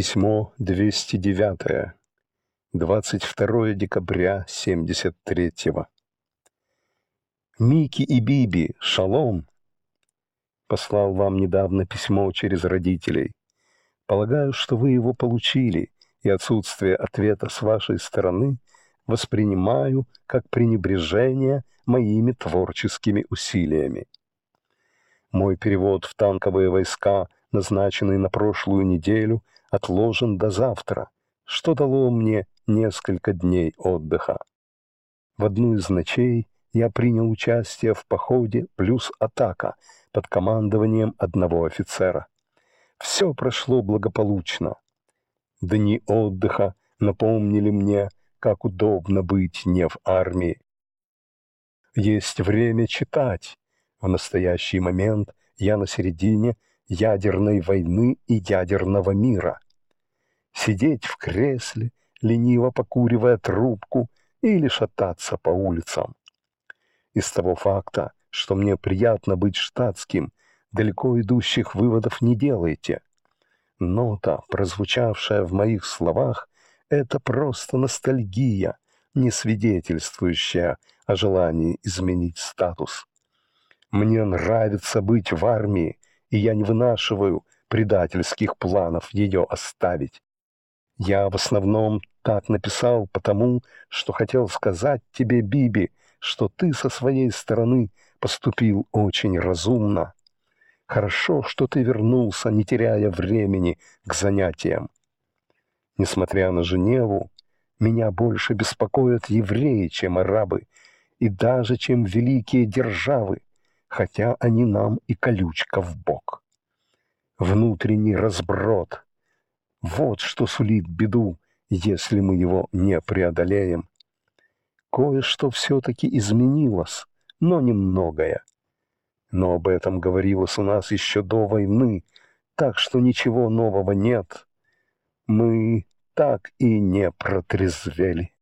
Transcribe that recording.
Письмо 209. 22 декабря 73 -го. Мики и Биби, шалом! Послал вам недавно письмо через родителей. Полагаю, что вы его получили, и отсутствие ответа с вашей стороны воспринимаю как пренебрежение моими творческими усилиями. Мой перевод в танковые войска – назначенный на прошлую неделю, отложен до завтра, что дало мне несколько дней отдыха. В одну из ночей я принял участие в походе плюс атака под командованием одного офицера. Все прошло благополучно. Дни отдыха напомнили мне, как удобно быть не в армии. Есть время читать. В настоящий момент я на середине ядерной войны и ядерного мира. Сидеть в кресле, лениво покуривая трубку, или шататься по улицам. Из того факта, что мне приятно быть штатским, далеко идущих выводов не делайте. Нота, прозвучавшая в моих словах, это просто ностальгия, не свидетельствующая о желании изменить статус. Мне нравится быть в армии, и я не вынашиваю предательских планов ее оставить. Я в основном так написал потому, что хотел сказать тебе, Биби, что ты со своей стороны поступил очень разумно. Хорошо, что ты вернулся, не теряя времени к занятиям. Несмотря на Женеву, меня больше беспокоят евреи, чем арабы, и даже чем великие державы, хотя они нам и колючка в бок. Внутренний разброд. Вот что сулит беду, если мы его не преодолеем. Кое-что все-таки изменилось, но немногое. Но об этом говорилось у нас еще до войны, так что ничего нового нет. Мы так и не протрезвели.